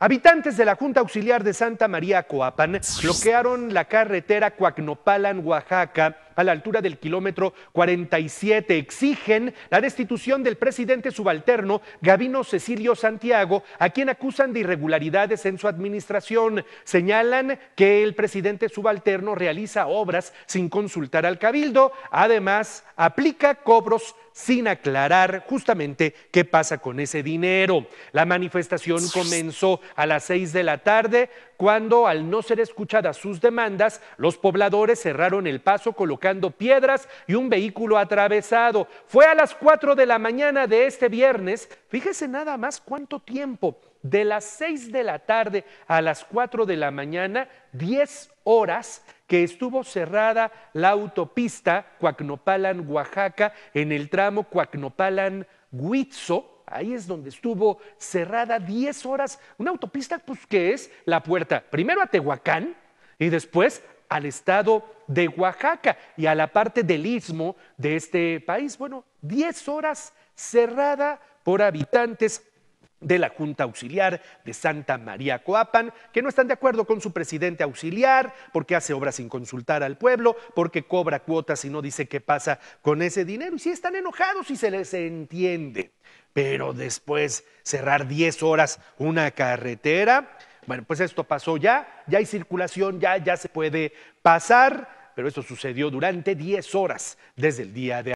Habitantes de la Junta Auxiliar de Santa María Coapan bloquearon la carretera Coacnopalan, Oaxaca, a la altura del kilómetro 47. Exigen la destitución del presidente subalterno Gabino Cecilio Santiago, a quien acusan de irregularidades en su administración. Señalan que el presidente subalterno realiza obras sin consultar al cabildo, además aplica cobros sin aclarar justamente qué pasa con ese dinero. La manifestación comenzó a las seis de la tarde, cuando al no ser escuchadas sus demandas, los pobladores cerraron el paso colocando piedras y un vehículo atravesado. Fue a las 4 de la mañana de este viernes, fíjese nada más cuánto tiempo, de las 6 de la tarde a las 4 de la mañana, 10 horas que estuvo cerrada la autopista Cuacnopalan, Oaxaca, en el tramo Cuacnopalan, Huitzo, ahí es donde estuvo cerrada 10 horas. Una autopista, pues, que es la puerta primero a Tehuacán y después al estado de Oaxaca y a la parte del istmo de este país. Bueno, 10 horas cerrada por habitantes de la Junta Auxiliar de Santa María Coapan, que no están de acuerdo con su presidente auxiliar, porque hace obras sin consultar al pueblo, porque cobra cuotas y no dice qué pasa con ese dinero. Y sí están enojados y se les entiende. Pero después cerrar 10 horas una carretera, bueno, pues esto pasó ya, ya hay circulación, ya, ya se puede pasar, pero esto sucedió durante 10 horas desde el día de